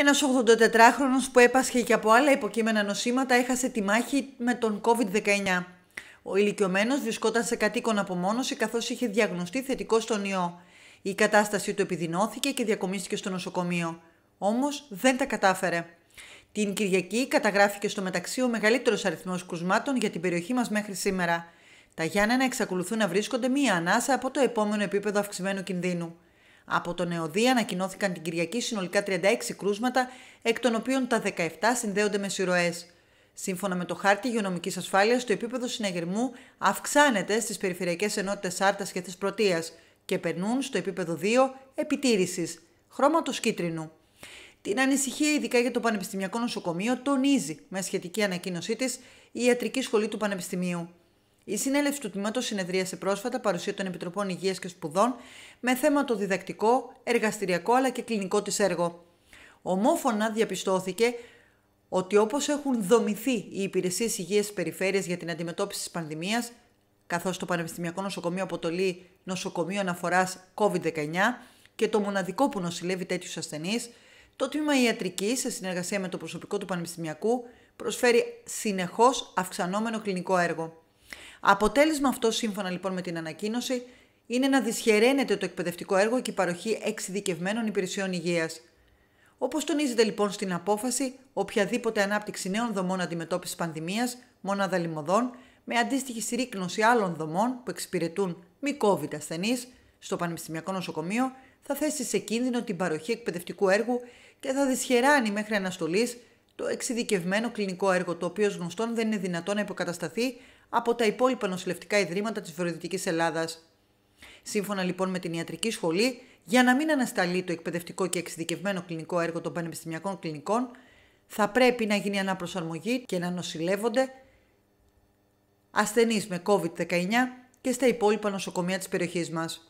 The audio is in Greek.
Ένα 84χρονο που έπασχε και από άλλα υποκείμενα νοσήματα έχασε τη μάχη με τον COVID-19. Ο ηλικιωμένος βρισκόταν σε κατοίκον απομόνωση καθώς είχε διαγνωστεί θετικό στον ιό. Η κατάστασή του επιδεινώθηκε και διακομίστηκε στο νοσοκομείο. Όμως δεν τα κατάφερε. Την Κυριακή καταγράφηκε στο μεταξύ ο μεγαλύτερος αριθμός κρουσμάτων για την περιοχή μας μέχρι σήμερα. Τα Γιάννενα εξακολουθούν να βρίσκονται μία ανάσα από το επόμενο επίπεδο αυξημένου κινδύνου. Από τον ΕΟΔΗ ανακοινώθηκαν την Κυριακή συνολικά 36 κρούσματα, εκ των οποίων τα 17 συνδέονται με σειροέ. Σύμφωνα με το χάρτη υγειονομικής ασφάλειας, το επίπεδο συναγερμού αυξάνεται στις περιφερειακές ενότητες Άρτα και της Πρωτείας και περνούν στο επίπεδο 2 επιτήρησης, χρώματος κίτρινου. Την ανησυχία, ειδικά για το Πανεπιστημιακό Νοσοκομείο, τονίζει με σχετική ανακοίνωσή της η Ιατρική Σχολή του Πανεπιστημίου. Η συνέλευση του τμήματος συνεδρίασε πρόσφατα παρουσία των Επιτροπών Υγείας και Σπουδών με θέμα το διδακτικό, εργαστηριακό αλλά και κλινικό της έργο. Ομόφωνα διαπιστώθηκε ότι όπως έχουν δομηθεί οι υπηρεσίες υγείας τη περιφέρειας για την αντιμετώπιση της πανδημίας, καθώς το Πανεπιστημιακό Νοσοκομείο αποτελεί νοσοκομείο αναφοράς COVID-19 και το μοναδικό που νοσηλεύει τέτοιους ασθενείς, το Τμήμα Ιατρικής σε συνεργασία με το προσωπικό του Πανεπιστημιακού, προσφέρει συνεχώς αυξανόμενο κλινικό έργο. Αποτέλεσμα αυτό, σύμφωνα λοιπόν με την ανακοίνωση, είναι να δυσχεραίνεται το εκπαιδευτικό έργο και η παροχή εξειδικευμένων υπηρεσιών υγείας. Όπως τονίζεται λοιπόν στην απόφαση, οποιαδήποτε ανάπτυξη νέων δομών αντιμετώπισης πανδημίας, μονάδα λιμωδών, με αντίστοιχη συρρήκνωση άλλων δομών που εξυπηρετούν μη COVID ασθενείς στο Πανεπιστημιακό Νοσοκομείο, θα θέσει σε κίνδυνο την παροχή εκπαιδευτικού έργου και θα δυσχεράνει μέχρι αναστολής το εξειδικευμένο κλινικό έργο, το οποίο γνωστόν δεν είναι δυνατό να υποκατασταθεί από τα υπόλοιπα νοσηλευτικά ιδρύματα της Βορειοδυτικής Ελλάδας. Σύμφωνα λοιπόν με την Ιατρική Σχολή, για να μην ανασταλεί το εκπαιδευτικό και εξειδικευμένο κλινικό έργο των πανεπιστημιακών κλινικών, θα πρέπει να γίνει αναπροσαρμογή και να νοσηλεύονται ασθενείς με COVID-19 και στα υπόλοιπα νοσοκομεία της περιοχής μας.